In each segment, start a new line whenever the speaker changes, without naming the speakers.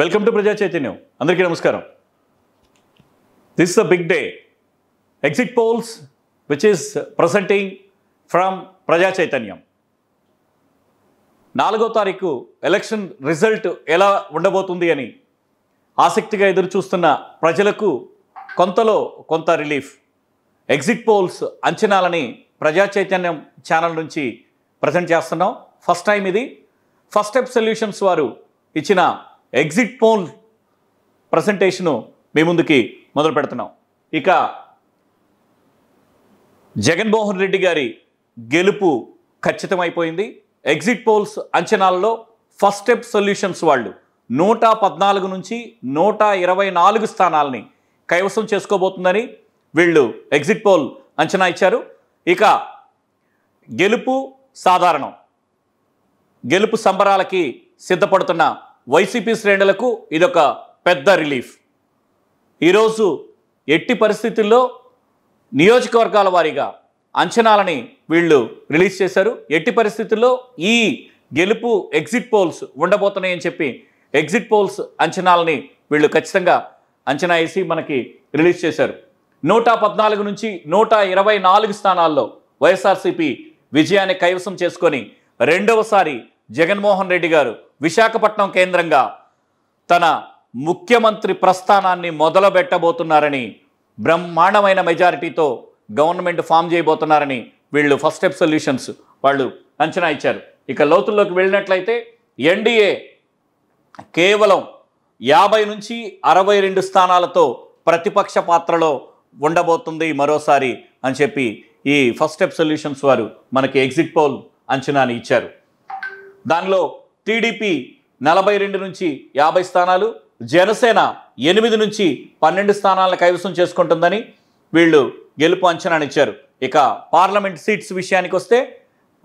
welcome to ప్రజా చైతన్యం అందరికీ నమస్కారం this the big day exit polls which is presenting from Praja Chaitanyam నాలుగో తారీఖు ఎలక్షన్ రిజల్ట్ ఎలా ఉండబోతుంది అని ఆసక్తిగా ఎదురు చూస్తున్న ప్రజలకు కొంతలో కొంత రిలీఫ్ ఎగ్జిట్ పోల్స్ అంచనాలని ప్రజా చైతన్యం ఛానల్ నుంచి ప్రజెంట్ చేస్తున్నాం ఫస్ట్ టైం ఇది ఫస్ట్ స్టెప్ సొల్యూషన్స్ వారు ఇచ్చిన ఎగ్జిట్ పోల్ ప్రజెంటేషను మీ ముందుకి మొదలు పెడుతున్నాం ఇక జగన్మోహన్ రెడ్డి గారి గెలుపు ఖచ్చితమైపోయింది ఎగ్జిట్ పోల్స్ అంచనాలలో ఫస్ట్ స్టెప్ సొల్యూషన్స్ వాళ్ళు నూట పద్నాలుగు నుంచి నూట ఇరవై నాలుగు స్థానాలని కైవసం చేసుకోబోతుందని వీళ్ళు ఎగ్జిట్ పోల్ అంచనా ఇచ్చారు ఇక గెలుపు సాధారణం గెలుపు సంబరాలకి సిద్ధపడుతున్న వైసీపీ శ్రేణులకు ఇదొక పెద్ద రిలీఫ్ ఈరోజు ఎట్టి పరిస్థితుల్లో నియోజకవర్గాల వారీగా అంచనాలని వీళ్ళు రిలీజ్ చేశారు ఎట్టి పరిస్థితుల్లో ఈ గెలుపు ఎగ్జిట్ పోల్స్ ఉండబోతున్నాయని చెప్పి ఎగ్జిట్ పోల్స్ అంచనాలని వీళ్ళు ఖచ్చితంగా అంచనా వేసి మనకి రిలీజ్ చేశారు నూట పద్నాలుగు నుంచి నూట ఇరవై నాలుగు స్థానాల్లో వైఎస్ఆర్సీపీ విజయాన్ని కైవసం చేసుకొని రెండవసారి జగన్మోహన్ రెడ్డి గారు విశాఖపట్నం కేంద్రంగా తన ముఖ్యమంత్రి ప్రస్థానాన్ని మొదలుపెట్టబోతున్నారని బ్రహ్మాండమైన మెజారిటీతో గవర్నమెంట్ ఫామ్ చేయబోతున్నారని వీళ్ళు ఫస్ట్ స్టెప్ సొల్యూషన్స్ వాళ్ళు అంచనా ఇచ్చారు ఇక లోతుల్లోకి వెళ్ళినట్లయితే ఎన్డీఏ కేవలం యాభై నుంచి అరవై రెండు స్థానాలతో ప్రతిపక్ష పాత్రలో ఉండబోతుంది మరోసారి అని చెప్పి ఈ ఫస్ట్ స్టెప్ సొల్యూషన్స్ వారు మనకి ఎగ్జిట్ పోల్ అంచనాని ఇచ్చారు దానిలో టీడీపీ నలభై రెండు నుంచి యాభై స్థానాలు జనసేన ఎనిమిది నుంచి పన్నెండు స్థానాలను కైవసం చేసుకుంటుందని వీళ్ళు గెలుపు అంచనానిచ్చారు ఇక పార్లమెంట్ సీట్స్ విషయానికి వస్తే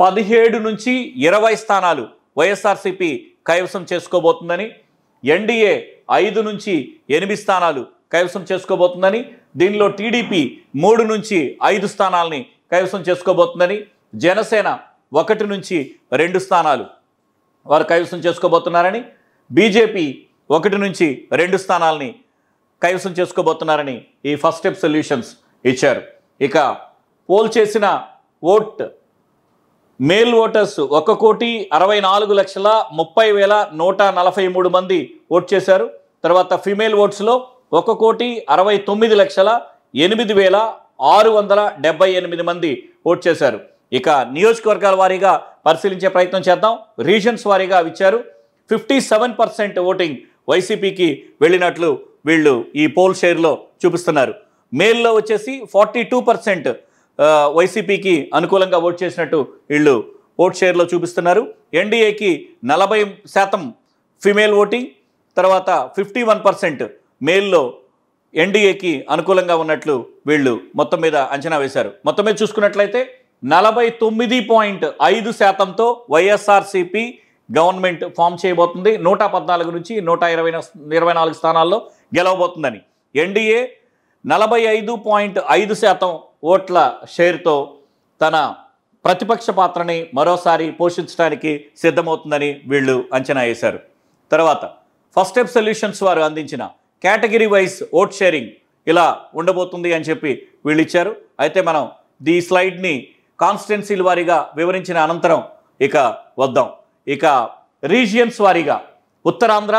పదిహేడు నుంచి ఇరవై స్థానాలు వైఎస్ఆర్సీపీ కైవసం చేసుకోబోతుందని ఎన్డీఏ ఐదు నుంచి ఎనిమిది స్థానాలు కైవసం చేసుకోబోతుందని దీనిలో టీడీపీ మూడు నుంచి ఐదు స్థానాలని కైవసం చేసుకోబోతుందని జనసేన ఒకటి నుంచి రెండు స్థానాలు వారు కైవసం చేసుకోబోతున్నారని బీజేపీ ఒకటి నుంచి రెండు స్థానాల్ని కైవసం చేసుకోబోతున్నారని ఈ ఫస్ట్ స్టెప్ సొల్యూషన్స్ ఇచ్చారు ఇక పోల్ చేసిన ఓట్ మేల్ ఓటర్స్ ఒక కోటి అరవై నాలుగు లక్షల ముప్పై వేల నూట నలభై మూడు మంది ఓట్ చేశారు తర్వాత ఫిమేల్ ఓట్స్లో ఒక కోటి అరవై తొమ్మిది లక్షల ఎనిమిది వేల ఆరు వందల డెబ్బై ఎనిమిది మంది ఓట్ చేశారు ఇక నియోజకవర్గాల వారీగా పరిశీలించే ప్రయత్నం చేద్దాం రీజన్స్ వారీగా ఇచ్చారు ఫిఫ్టీ సెవెన్ పర్సెంట్ ఓటింగ్ వైసీపీకి వెళ్ళినట్లు వీళ్ళు ఈ పోల్ షేర్లో చూపిస్తున్నారు మేల్లో వచ్చేసి ఫార్టీ టూ పర్సెంట్ వైసీపీకి అనుకూలంగా ఓట్ చేసినట్టు వీళ్ళు ఓట్ షేర్లో చూపిస్తున్నారు ఎన్డీఏకి నలభై శాతం ఫిమేల్ ఓటింగ్ తర్వాత ఫిఫ్టీ వన్ పర్సెంట్ మేల్లో ఎన్డీఏకి అనుకూలంగా ఉన్నట్లు వీళ్ళు మొత్తం మీద అంచనా వేశారు మొత్తం మీద చూసుకున్నట్లయితే నలభై తొమ్మిది పాయింట్ ఐదు శాతంతో వైఎస్ఆర్సిపి గవర్నమెంట్ ఫామ్ చేయబోతుంది నూట పద్నాలుగు నుంచి నూట ఇరవై ఇరవై నాలుగు స్థానాల్లో గెలవబోతుందని ఎన్డీఏ నలభై ఐదు పాయింట్ ఐదు శాతం ఓట్ల షేర్తో తన ప్రతిపక్ష పాత్రని మరోసారి పోషించడానికి సిద్ధమవుతుందని వీళ్ళు అంచనా వేశారు తర్వాత ఫస్ట్ స్టెప్ సొల్యూషన్స్ వారు అందించిన కేటగిరీ వైజ్ ఓట్ షేరింగ్ ఇలా ఉండబోతుంది అని చెప్పి వీళ్ళు ఇచ్చారు అయితే మనం దీ స్లైడ్ని కాన్స్టెన్సీల వారీగా వివరించిన అనంతరం ఇక వద్దాం ఇక రీజియన్స్ వారీగా ఉత్తరాంధ్ర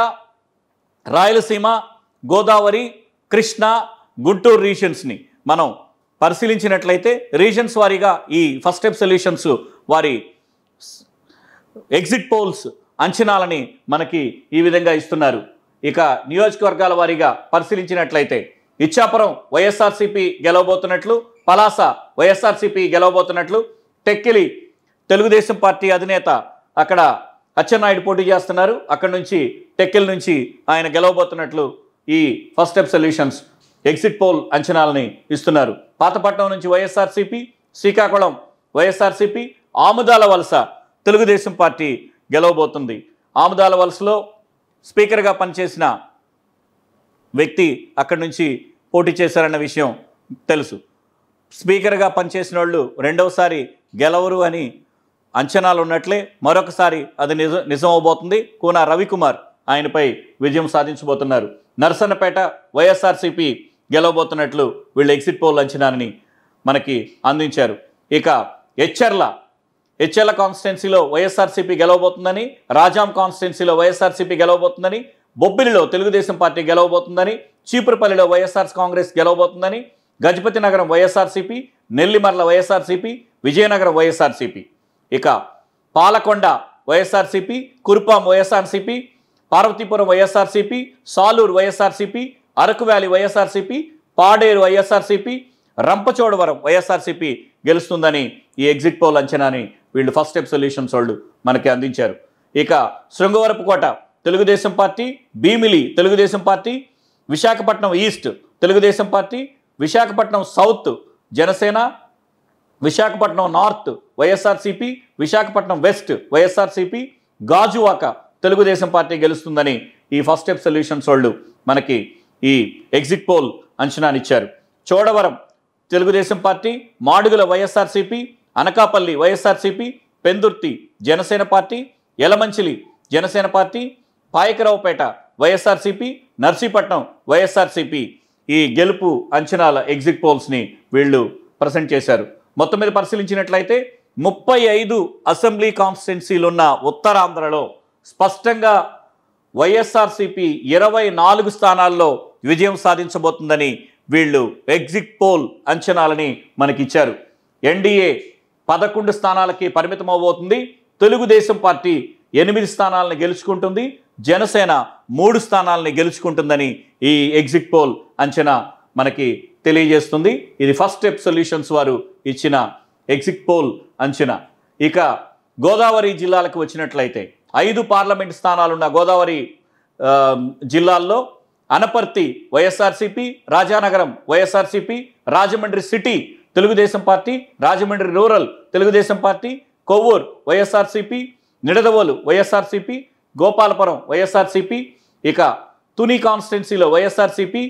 రాయలసీమ గోదావరి కృష్ణ గుంటూరు రీజియన్స్ని మనం పరిశీలించినట్లయితే రీజన్స్ వారీగా ఈ ఫస్ట్ స్టెప్ సొల్యూషన్స్ వారి ఎగ్జిట్ పోల్స్ అంచనాలని మనకి ఈ విధంగా ఇస్తున్నారు ఇక నియోజకవర్గాల వారీగా పరిశీలించినట్లయితే ఇచ్చాపురం వైఎస్ఆర్సీపీ గెలవబోతున్నట్లు పలాస వైఎస్ఆర్సీపీ గెలవబోతున్నట్లు టెక్కిలి తెలుగుదేశం పార్టీ అధినేత అక్కడ అచ్చెన్నాయుడు పోటీ చేస్తున్నారు అక్కడి నుంచి టెక్కిల్ నుంచి ఆయన గెలవబోతున్నట్లు ఈ first step solutions exit poll అంచనాలని ఇస్తున్నారు పాతపట్నం నుంచి వైఎస్ఆర్సీపీ శ్రీకాకుళం వైఎస్ఆర్సీపీ ఆముదాల వలస తెలుగుదేశం పార్టీ గెలవబోతుంది ఆముదాల వలసలో స్పీకర్గా పనిచేసిన వ్యక్తి అక్కడి నుంచి పోటీ చేశారన్న విషయం తెలుసు స్పీకర్గా పనిచేసిన వాళ్ళు రెండవసారి గెలవరు అని అంచనాలు ఉన్నట్లే మరొకసారి అది నిజ నిజమవబోతుంది కూన రవికుమార్ ఆయనపై విజయం సాధించబోతున్నారు నర్సన్నపేట వైఎస్ఆర్సీపీ గెలవబోతున్నట్లు వీళ్ళు ఎగ్జిట్ పోల్ అంచనాని మనకి అందించారు ఇక హెచ్చర్ల హెచ్ఎల్ కాన్స్టిట్యున్సీలో వైఎస్ఆర్సీపీ గెలవబోతుందని రాజాం కాన్స్టిట్యున్సీలో వైఎస్ఆర్సీపీ గెలవబోతుందని బొబ్బిలిలో తెలుగుదేశం పార్టీ గెలవబోతుందని చీపురుపల్లిలో వైఎస్ఆర్ కాంగ్రెస్ గెలవబోతుందని Gajapathinagaram YSRCP Nellimarla YSRCP Vizianagaram YSRCP ఇక Palakonda YSRCP Kurupam YSRCP Parvathipuram YSRCP Salur YSRCP Araku valley YSRCP Paderu YSRCP Rampachodavaram YSRCP గెలుస్తుందని ఈ ఎగ్జిట్ పోల్ అంచనాని వీళ్ళు ఫస్ట్ స్టెప్ సొల్యూషన్స్ వాళ్ళు మనకి అందించారు ఇక Srungavarapukota Telugu Desam party Bheemili Telugu Desam party Visakhapatnam east Telugu Desam party Visakhapatnam south Janasena Visakhapatnam north YSRCP Visakhapatnam west YSRCP Gajuwaka Telugu Desam party గెలుస్తుందని ఈ ఫస్ట్ స్టెప్ సొల్యూషన్స్ వాళ్ళు మనకి ఈ ఎగ్జిట్ పోల్ అంచనానిచ్చారు Chodavaram Telugu Desam party Madugula YSRCP Anakapalli YSRCP Pendurthi Janasena party Elamanchili Janasena party Payakaraopeta YSRCP Narsipatnam YSRCP ఈ గెలుపు అంచనాల ఎగ్జిట్ పోల్స్ని వీళ్ళు ప్రజెంట్ చేశారు మొత్తం మీద పరిశీలించినట్లయితే ముప్పై ఐదు అసెంబ్లీ కాన్స్టిట్యున్సీలున్న ఉత్తరాంధ్రలో స్పష్టంగా వైఎస్ఆర్సిపి ఇరవై నాలుగు స్థానాల్లో విజయం సాధించబోతుందని వీళ్ళు ఎగ్జిట్ పోల్ అంచనాలని మనకిచ్చారు ఎన్డీఏ పదకొండు స్థానాలకి పరిమితం అవబోతుంది తెలుగుదేశం పార్టీ ఎనిమిది స్థానాలను గెలుచుకుంటుంది జనసేన మూడు స్థానాలని గెలుచుకుంటుందని ఈ ఎగ్జిట్ పోల్ అంచనా మనకి తెలియజేస్తుంది ఇది ఫస్ట్ స్టెప్ సొల్యూషన్స్ వారు ఇచ్చిన ఎగ్జిట్ పోల్ అంచనా ఇక గోదావరి జిల్లాలకు వచ్చినట్లయితే ఐదు పార్లమెంట్ స్థానాలున్న గోదావరి జిల్లాల్లో Anaparthi YSRCP Rajanagaram YSRCP Rajahmundry city Telugu Desam party Rajahmundry rural Telugu Desam party Kovvur YSRCP Nidadavole YSRCP Gopalapuram YSRCP ఇక తుని కాన్స్టిట్యున్సీలో YSRCP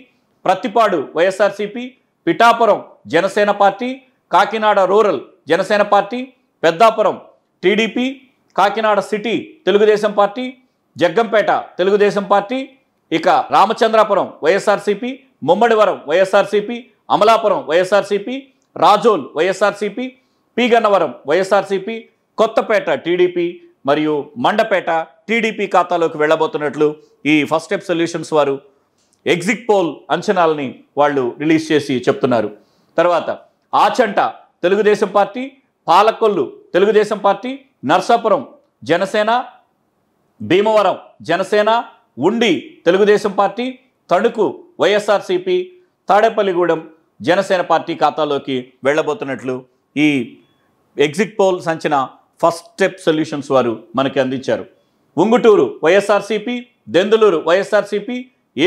Prathipadu YSRCP Pithapuram Janasena party Kakinada rural Janasena party Peddapuram TDP Kakinada city Telugu Desam party Jaggampeta Telugu Desam party ఇక Ramachandrapuram YSRCP Mummidivaram YSRCP Amalapuram YSRCP Razole YSRCP P Gannavaram YSRCP Kothapeta TDP మరియు మండపేట టీడీపీ ఖాతాలోకి వెళ్ళబోతున్నట్లు ఈ ఫస్ట్ స్టెప్ సొల్యూషన్స్ వారు ఎగ్జిట్ పోల్ అంచనాలని వాళ్ళు రిలీజ్ చేసి చెప్తున్నారు తర్వాత Achanta Telugu Desam party Palakollu Telugu Desam party Narsapuram Janasena Bhimavaram Janasena Undi Telugu Desam party Tanuku YSRCP Tadepalligudem Janasena party ఖాతాలోకి వెళ్ళబోతున్నట్లు ఈ ఎగ్జిట్ పోల్ సంచిన ఫస్ట్ స్టెప్ సొల్యూషన్స్ వారు మనకి అందించారు Unguturu YSRCP Denduluru YSRCP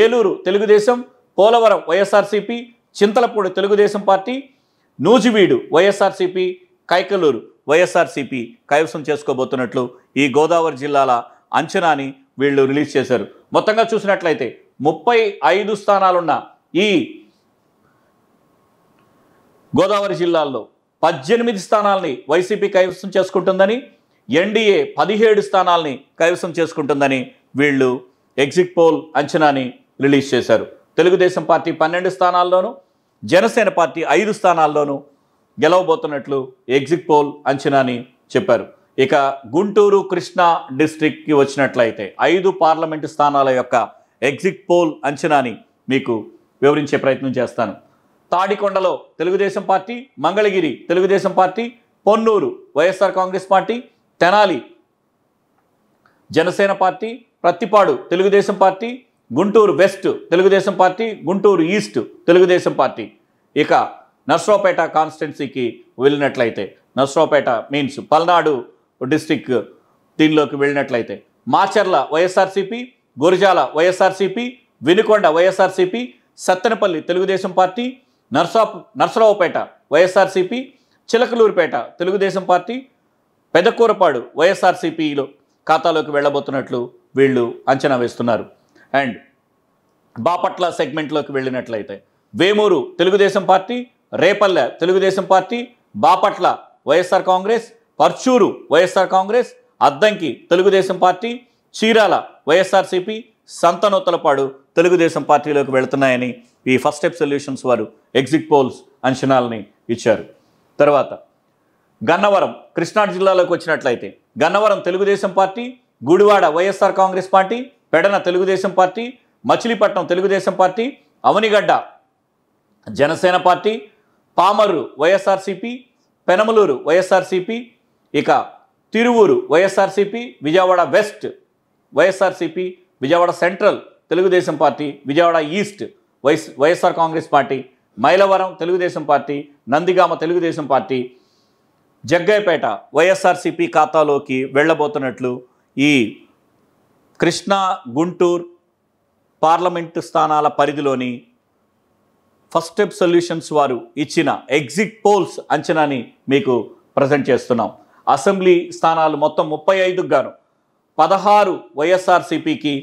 Eluru Telugu Desam Polavaram YSRCP Chintalapudi Telugu Desam party Nuzvid YSRCP Kaikaluru YSRCP కైవసం చేసుకోబోతున్నట్లు ఈ గోదావరి జిల్లాల అంచనాని వీళ్ళు రిలీజ్ చేశారు మొత్తంగా చూసినట్లయితే ముప్పై ఐదు స్థానాలున్న ఈ గోదావరి జిల్లాల్లో పద్దెనిమిది స్థానాలని వైసీపీ కైవసం చేసుకుంటుందని ఎన్డీఏ పదిహేడు స్థానాలని కైవసం చేసుకుంటుందని వీళ్ళు ఎగ్జిట్ పోల్ అంచనాని రిలీజ్ చేశారు తెలుగుదేశం పార్టీ పన్నెండు స్థానాల్లోనూ జనసేన పార్టీ ఐదు స్థానాల్లోనూ గెలవబోతున్నట్లు ఎగ్జిట్ పోల్ అంచనాని చెప్పారు ఇక గుంటూరు కృష్ణా డిస్ట్రిక్ట్కి వచ్చినట్లయితే ఐదు పార్లమెంటు స్థానాల యొక్క ఎగ్జిట్ పోల్ అంచనాని మీకు వివరించే ప్రయత్నం చేస్తాను తాడికొండలో Telugu Desam party Mangalagiri Telugu Desam party Ponnur YSR Congress party Tenali Janasena party Prathipadu Telugu Desam party Guntur west Telugu Desam party Guntur east Telugu Desam party ఇక నర్సరావుపేట కాన్స్టిట్యున్సీకి వెళ్ళినట్లయితే నర్సరావుపేట మీన్స్ పల్నాడు డిస్టిక్ దీనిలోకి వెళ్ళినట్లయితే Macherla YSRCP Gurazala YSRCP Vinukonda YSRCP Sattenapalle Telugu Desam party Narsa Narasaraopet YSRCP Chilakaluripet Telugu Desam party Pedakurapadu వైఎస్ఆర్సీపీలో ఖాతాలోకి వెళ్ళబోతున్నట్లు వీళ్ళు అంచనా వేస్తున్నారు అండ్ బాపట్ల సెగ్మెంట్లోకి వెళ్ళినట్లయితే Vemuru Telugu Desam party Repalle Telugu Desam party Bapatla YSR Congress Parchur YSR Congress Addanki Telugu Desam party Chirala YSRCP Santhanuthalapadu Telugu Desam పార్టీలోకి వెళుతున్నాయని ఈ ఫస్ట్ స్టెప్ సొల్యూషన్స్ వారు ఎగ్జిట్ పోల్స్ అంచనాలని ఇచ్చారు తర్వాత గన్నవరం కృష్ణా జిల్లాలోకి వచ్చినట్లయితే Gannavaram Telugu Desam party Gudivada YSR Congress party Pedana Telugu Desam party Machilipatnam Telugu Desam party Avanigadda Janasena party Pamarru YSRCP Penamaluru YSRCP ఇక Tiruvuru YSRCP Vijayawada west YSRCP Vijayawada central Telugu Desam party Vijayawada east YS YSR Congress party Mylavaram Telugu Desam party Nandigama Telugu Desam party Jaggayyapeta YSRCP ఖాతాలోకి వెళ్ళబోతున్నట్లు ఈ కృష్ణా గుంటూరు పార్లమెంటు స్థానాల పరిధిలోని ఫస్ట్ స్టెప్ సొల్యూషన్స్ వారు ఇచ్చిన ఎగ్జిట్ పోల్స్ అంచనాని మీకు ప్రజెంట్ చేస్తున్నాం అసెంబ్లీ స్థానాలు మొత్తం ముప్పై ఐదుకు గాను పదహారు వైఎస్ఆర్సీపీకి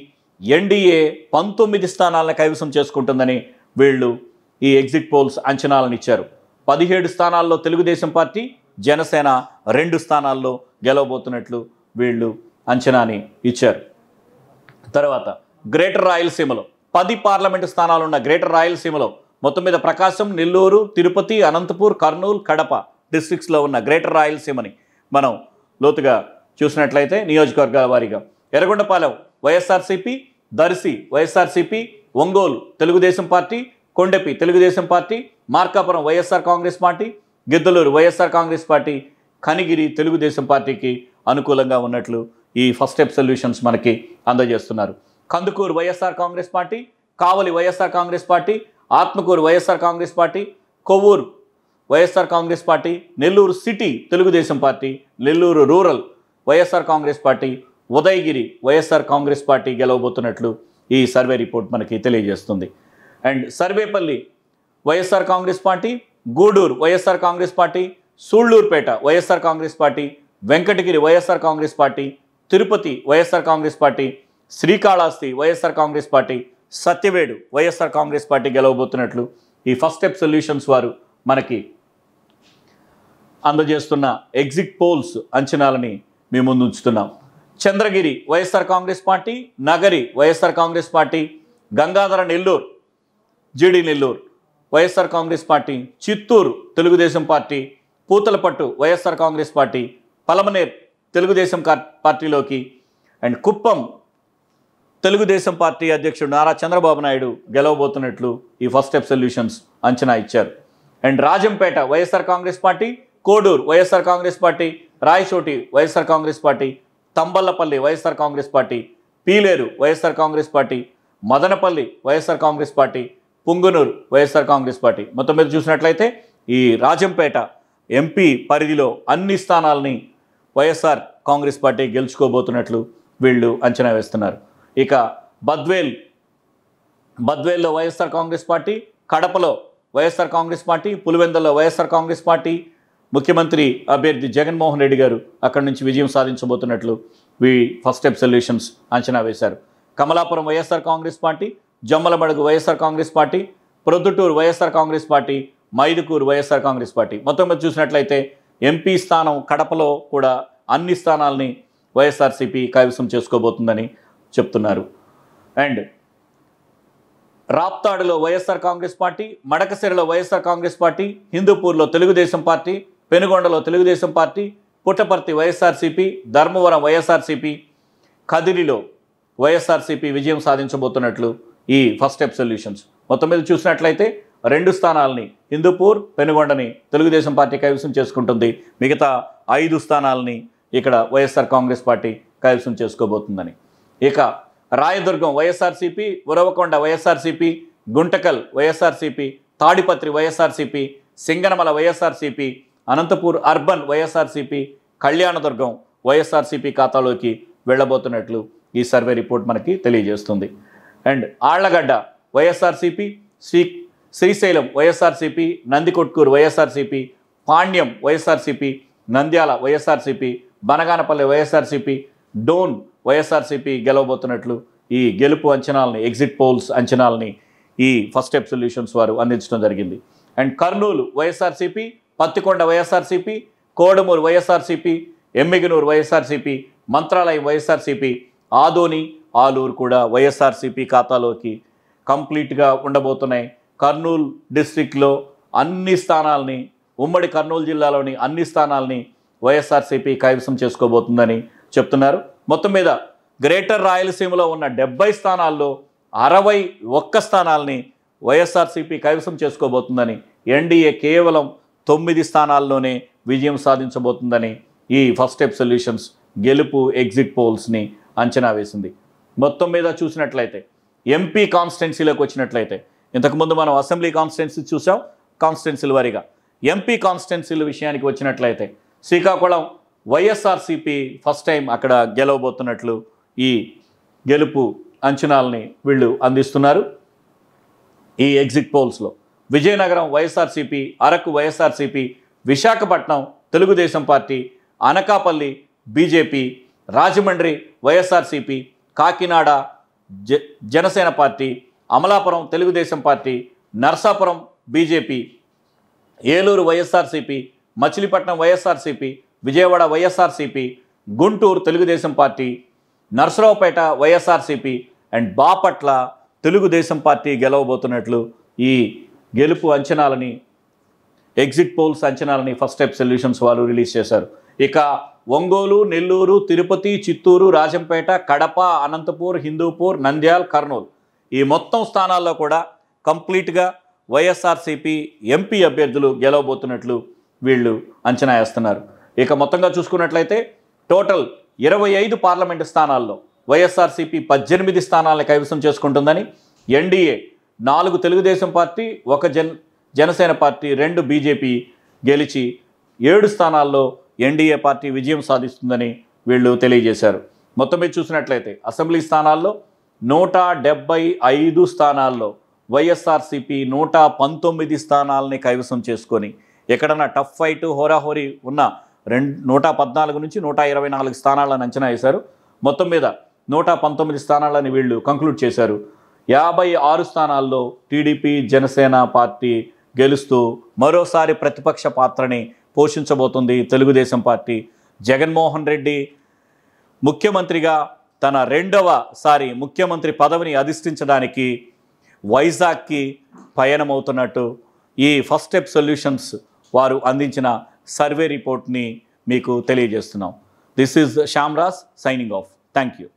ఎన్డీఏ పంతొమ్మిది స్థానాలను కైవసం చేసుకుంటుందని వీళ్ళు ఈ ఎగ్జిట్ పోల్స్ అంచనాలను ఇచ్చారు పదిహేడు స్థానాల్లో తెలుగుదేశం పార్టీ జనసేన రెండు స్థానాల్లో గెలవబోతున్నట్లు వీళ్ళు అంచనాని ఇచ్చారు తర్వాత గ్రేటర్ రాయలసీమలో పది పార్లమెంటు స్థానాలున్న గ్రేటర్ రాయలసీమలో మొత్తం మీద ప్రకాశం నెల్లూరు తిరుపతి అనంతపూర్ కర్నూలు కడప డిస్ట్రిక్ట్స్లో ఉన్న గ్రేటర్ రాయలసీమని మనం లోతుగా చూసినట్లయితే నియోజకవర్గాల వారీగా Yerragondapalem YSRCP Darsi YSRCP Ongole Telugu Desam party Kondapi Telugu Desam party Markapuram YSR Congress party Giddalur YSR Congress party Kanigiri Telugu Desam పార్టీకి అనుకూలంగా ఉన్నట్లు ఈ ఫస్ట్ స్టెప్ సొల్యూషన్స్ మనకి అందజేస్తున్నారు Kandukur YSR Congress party Kavali YSR Congress party Atmakur YSR Congress party Kovur YSR Congress party Nellore city Telugu Desam party Nellore rural YSR Congress party Udayagiri YSR Congress party గెలవబోతున్నట్లు ఈ సర్వే రిపోర్ట్ మనకి తెలియజేస్తుంది and Sarvepalli YSR Congress party Gudur YSR Congress party Sullurpeta YSR Congress party Venkatagiri YSR Congress party Tirupati YSR Congress party Srikalahasti YSR Congress party Satyavedu YSR Congress party గెలవబోతున్నట్లు ఈ first step solutions వారు మనకి అందజేస్తున్న exit polls అంచనాలని మేము ముందు ఉంచుతున్నాం Chandragiri YSR Congress party Nagari YSR Congress party Gangadhara Nellore GD Nellore YSR Congress party Chittoor Telugu Desam party Puthalapattu YSR Congress party Palamaner Telugu Desam పార్టీలోకి అండ్ కుప్పం తెలుగుదేశం పార్టీ అధ్యక్షుడు నారా చంద్రబాబు నాయుడు గెలవబోతున్నట్లు ఈ ఫస్ట్ స్టెప్ సొల్యూషన్స్ అంచనా ఇచ్చారు and Rajampet YSR Congress party Kodur YSR Congress party Rayachoti YSR Congress party Thamballapalle YSR Congress party Pileru YSR Congress party Madanapalle YSR Congress party Punganur YSR Congress party మొత్తం మీద చూసినట్లయితే ఈ రాజంపేట ఎంపీ పరిధిలో అన్ని స్థానాలని వైఎస్ఆర్ కాంగ్రెస్ పార్టీ గెలుచుకోబోతున్నట్లు వీళ్ళు అంచనా వేస్తున్నారు ఇక బద్వేల్ బద్వేల్లో వైఎస్ఆర్ కాంగ్రెస్ పార్టీ కడపలో వైఎస్ఆర్ కాంగ్రెస్ పార్టీ పులివెందల్లో వైఎస్ఆర్ కాంగ్రెస్ పార్టీ ముఖ్యమంత్రి అభ్యర్థి జగన్మోహన్ రెడ్డి గారు అక్కడి నుంచి విజయం సాధించబోతున్నట్లు వి ఫస్ట్ స్టెప్ సొల్యూషన్స్ అంచనా వేశారు Kamalapuram YSR Congress party Jammalamadugu YSR Congress party Proddatur YSR Congress party Mydukur YSR Congress party మొత్తం మీద చూసినట్లయితే ఎంపీ స్థానం కడపలో కూడా అన్ని స్థానాల్ని వైఎస్ఆర్సీపీ కైవసం చేసుకోబోతుందని చెప్తున్నారు అండ్ రాప్తాడులో వైఎస్ఆర్ కాంగ్రెస్ పార్టీ మడకసిరిలో వైఎస్ఆర్ కాంగ్రెస్ పార్టీ హిందూపూర్లో తెలుగుదేశం పార్టీ పెనుగొండలో Telugu Desam party Puttaparthi YSRCP Dharmavaram YSRCP కదిరిలో వైఎస్ఆర్సీపీ విజయం సాధించబోతున్నట్లు ఈ ఫస్ట్ స్టెప్ సొల్యూషన్స్ మొత్తం మీద చూసినట్లయితే రెండు స్థానాలని హిందూపూర్ పెనుగొండని తెలుగుదేశం పార్టీ కైవసం చేసుకుంటుంది మిగతా ఐదు స్థానాలని ఇక్కడ వైఎస్ఆర్ కాంగ్రెస్ పార్టీ కైవసం చేసుకోబోతుందని ఇక Rayadurgam YSRCP Uravakonda YSRCP Guntakal YSRCP Tadipatri YSRCP Singanamala YSRCP Anantapur urban YSRCP Kalyandurg YSRCP ఖాతాలోకి వెళ్ళబోతున్నట్లు ఈ సర్వే రిపోర్ట్ మనకి తెలియజేస్తుంది and Allagadda YSRCP Sri Srisailam YSRCP Nandikotkur YSRCP Panyam YSRCP Nandyal YSRCP Banaganapalle YSRCP Dhone YSRCP గెలవబోతున్నట్లు ఈ గెలుపు అంచనాలని ఎగ్జిట్ పోల్స్ అంచనాలని ఈ ఫస్ట్ స్టెప్ సొల్యూషన్స్ వారు అందించడం జరిగింది and Kurnool YSRCP Pattikonda YSRCP Kodumur YSRCP Yemmiganur YSRCP Mantralayam YSRCP Adoni Alur కూడా వైఎస్ఆర్సీపీ ఖాతాలోకి కంప్లీట్గా ఉండబోతున్నాయి కర్నూలు డిస్టిక్లో అన్ని స్థానాలని ఉమ్మడి కర్నూలు జిల్లాలోని అన్ని స్థానాలని వైఎస్ఆర్సీపీ కైవసం చేసుకోబోతుందని చెప్తున్నారు మొత్తం మీద గ్రేటర్ రాయలసీమలో ఉన్న డెబ్బై స్థానాల్లో అరవై ఒక్క స్థానాల్ని వైఎస్ఆర్సీపీ కైవసం చేసుకోబోతుందని ఎన్డీఏ కేవలం తొమ్మిది స్థానాల్లోనే విజయం సాధించబోతుందని ఈ ఫస్ట్ స్టెప్ సొల్యూషన్స్ గెలుపు ఎగ్జిట్ పోల్స్ని అంచనా వేసింది మొత్తం మీద చూసినట్లయితే ఎంపీ కాన్స్టిట్యున్సీలోకి వచ్చినట్లయితే ఇంతకుముందు మనం అసెంబ్లీ కాన్స్టిట్యున్సీ చూసాం కాన్స్టిట్యున్సీల వారీగా ఎంపీ కాన్స్టిట్యున్సీల విషయానికి వచ్చినట్లయితే శ్రీకాకుళం వైఎస్ఆర్సీపీ ఫస్ట్ టైం అక్కడ గెలవబోతున్నట్లు ఈ గెలుపు అంచనాలని వీళ్ళు అందిస్తున్నారు ఈ ఎగ్జిట్ పోల్స్లో Vizianagaram YSRCP Araku YSRCP Visakhapatnam Telugu Desam party Anakapalli BJP Rajahmundry YSRCP Kakinada Janasena party Amalapuram Telugu Desam party Narsapuram BJP Eluru YSRCP Machilipatnam YSRCP Vijayawada YSRCP Guntur Telugu Desam party Narasaraopet YSRCP and Bapatla Telugu Desam party గెలవబోతున్నట్లు ఈ గెలుపు అంచనాలని ఎగ్జిట్ పోల్స్ అంచనాలని ఫస్ట్ స్టెప్ సొల్యూషన్స్ వాళ్ళు రిలీజ్ చేశారు ఇక ఒంగోలు నెల్లూరు తిరుపతి చిత్తూరు రాజంపేట కడప అనంతపూర్ హిందూపూర్ నంద్యాల్ కర్నూలు ఈ మొత్తం స్థానాల్లో కూడా కంప్లీట్గా వైఎస్ఆర్సీపీ ఎంపీ అభ్యర్థులు గెలవబోతున్నట్లు వీళ్ళు అంచనా వేస్తున్నారు ఇక మొత్తంగా చూసుకున్నట్లయితే టోటల్ ఇరవై ఐదు పార్లమెంటు స్థానాల్లో వైఎస్ఆర్సీపీ పద్దెనిమిది స్థానాలను కైవసం చేసుకుంటుందని ఎన్డీఏ నాలుగు తెలుగుదేశం పార్టీ ఒక జన్ జనసేన పార్టీ రెండు బీజేపీ గెలిచి ఏడు స్థానాల్లో ఎన్డీఏ పార్టీ విజయం సాధిస్తుందని వీళ్ళు తెలియజేశారు మొత్తం మీద చూసినట్లయితే అసెంబ్లీ స్థానాల్లో నూట డెబ్బై ఐదు స్థానాల్లో వైఎస్ఆర్సీపీ నూట పంతొమ్మిది స్థానాలని కైవసం చేసుకొని ఎక్కడన్నా టఫ్ ఫైట్ హోరాహోరీ ఉన్న రెండు నూట పద్నాలుగు నుంచి నూట ఇరవై నాలుగు స్థానాలను అంచనా వేశారు మొత్తం మీద నూట పంతొమ్మిది స్థానాలని వీళ్ళు కంక్లూడ్ చేశారు యాభై ఆరు స్థానాల్లో టీడీపీ జనసేన పార్టీ గెలుస్తూ మరోసారి ప్రతిపక్ష పాత్రని పోషించబోతుంది తెలుగుదేశం పార్టీ జగన్మోహన్ రెడ్డి ముఖ్యమంత్రిగా తన రెండవసారి ముఖ్యమంత్రి పదవిని అధిష్ఠించడానికి వైజాగ్కి పయనమవుతున్నట్టు ఈ ఫస్ట్ స్టెప్ సొల్యూషన్స్ వారు అందించిన సర్వే రిపోర్ట్ని మీకు తెలియజేస్తున్నాం this is Shyamraj signing off thank you